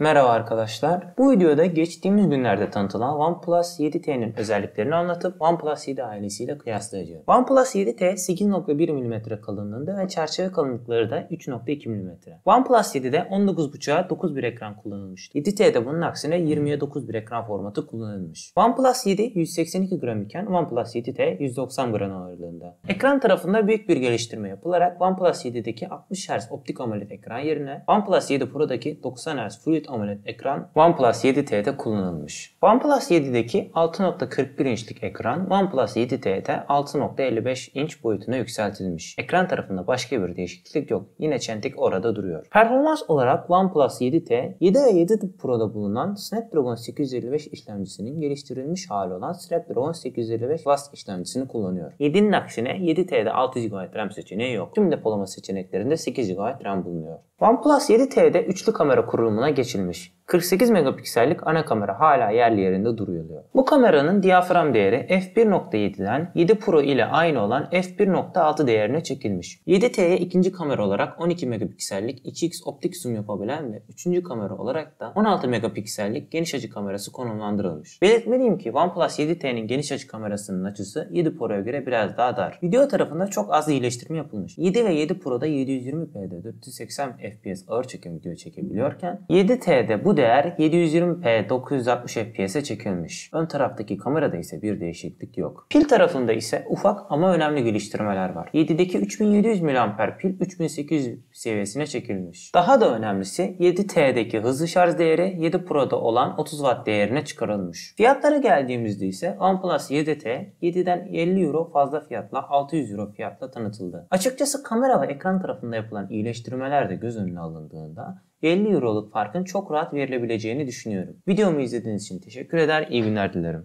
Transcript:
Merhaba arkadaşlar. Bu videoda geçtiğimiz günlerde tanıtılan OnePlus 7T'nin özelliklerini anlatıp OnePlus 7 ailesiyle kıyaslayacağım. OnePlus 7T 8.1 mm kalınlığında ve çerçeve kalınlıkları da 3.2 mm. OnePlus 7'de 19.5'a 9 bir ekran kullanılmıştı. 7T'de bunun aksine 20'ye 9 ekran formatı kullanılmış. OnePlus 7 182 gram iken OnePlus 7T 190 gram ağırlığında. Ekran tarafında büyük bir geliştirme yapılarak OnePlus 7'deki 60 Hz optik AMOLED ekran yerine OnePlus 7 Pro'daki 90 Hz Full çift AMOLED ekran OnePlus 7T'de kullanılmış. OnePlus 7'deki 6.41 inçlik ekran OnePlus 7T'de 6.55 inç boyutuna yükseltilmiş. Ekran tarafında başka bir değişiklik yok. Yine çentik orada duruyor. Performans olarak OnePlus 7T 7 ve 7 Pro'da bulunan Snapdragon 855 işlemcisinin geliştirilmiş hali olan Snapdragon 855 Plus işlemcisini kullanıyor. 7'nin aksine 7T'de 6 GB RAM seçeneği yok. Tüm depolama seçeneklerinde 8 GB RAM bulunuyor. OnePlus 7T'de üçlü kamera kurulumuna geçilmiş seçilmiş. 48 megapiksellik ana kamera hala yerli yerinde duruyor Bu kameranın diyafram değeri f1.7'den 7 Pro ile aynı olan f1.6 değerine çekilmiş. 7T'ye ikinci kamera olarak 12 megapiksellik 2x optik zoom yapabilen ve üçüncü kamera olarak da 16 megapiksellik geniş açı kamerası konumlandırılmış. Belirtmeliyim ki OnePlus 7T'nin geniş açı kamerasının açısı 7 Pro'ya göre biraz daha dar. Video tarafında çok az iyileştirme yapılmış. 7 ve 7 Pro'da 720p'de 480 fps ağır çekim video çekebiliyorken 7T'de bu değer 720p 960 fps'e çekilmiş. Ön taraftaki kamerada ise bir değişiklik yok. Pil tarafında ise ufak ama önemli geliştirmeler var. 7'deki 3700 mAh pil 3800 seviyesine çekilmiş. Daha da önemlisi 7T'deki hızlı şarj değeri 7 Pro'da olan 30 Watt değerine çıkarılmış. Fiyatlara geldiğimizde ise OnePlus 7T 7'den 50 Euro fazla fiyatla 600 Euro fiyatla tanıtıldı. Açıkçası kamera ve ekran tarafında yapılan iyileştirmeler de göz önüne alındığında 50 Euro'luk farkın çok rahat verilebileceğini düşünüyorum. Videomu izlediğiniz için teşekkür eder, iyi günler dilerim.